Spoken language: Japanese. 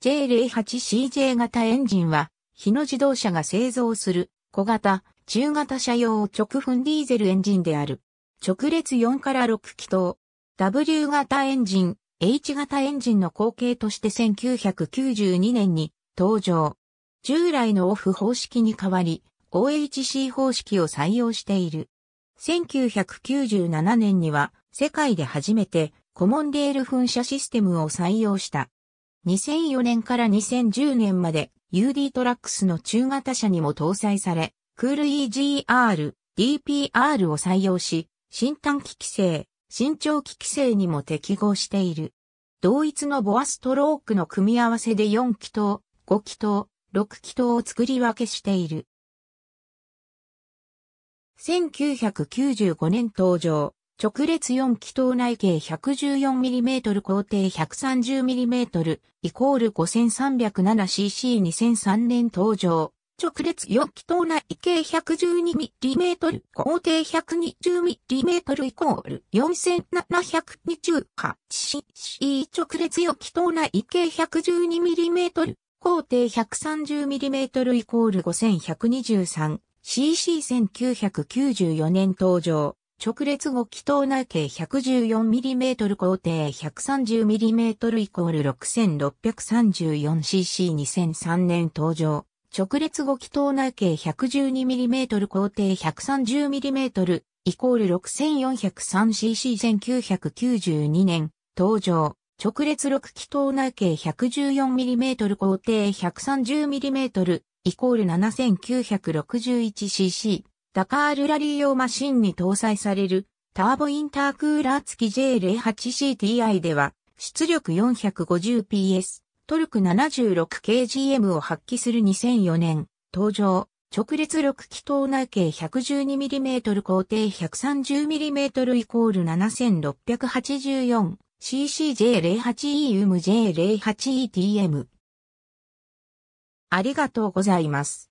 J08CJ 型エンジンは、日野自動車が製造する小型、中型車用直噴ディーゼルエンジンである。直列4から6気筒。W 型エンジン、H 型エンジンの後継として1992年に登場。従来のオフ方式に代わり、OHC 方式を採用している。1997年には世界で初めてコモンデール噴射システムを採用した。2004年から2010年まで UD トラックスの中型車にも搭載され、クール EGR、DPR を採用し、新短期規制、新長期規制にも適合している。同一のボアストロークの組み合わせで4気筒、5気筒、6気筒を作り分けしている。1995年登場。直列4気筒内径 114mm 高低 130mm イコール 5307cc2003 年登場。直列4気筒内径 112mm 高低 120mm イコール 4728cc 直列4気筒内径 112mm 高低 130mm イコール 5123cc1994 年登場。直列後気筒内径 114mm 工程 130mm イコール 6634cc2003 年登場。直列後気筒内径 112mm 工程 130mm イコール 6403cc1992 年登場。直列6気筒内径 114mm 工程 130mm イコール 7961cc ダカールラリー用マシンに搭載されるターボインタークーラー付き J08CTI では出力 450PS、トルク 76kgm を発揮する2004年登場。直列6気筒内径 112mm 皇帝 130mm イコール 7684CCJ08EUM J08ETM ありがとうございます。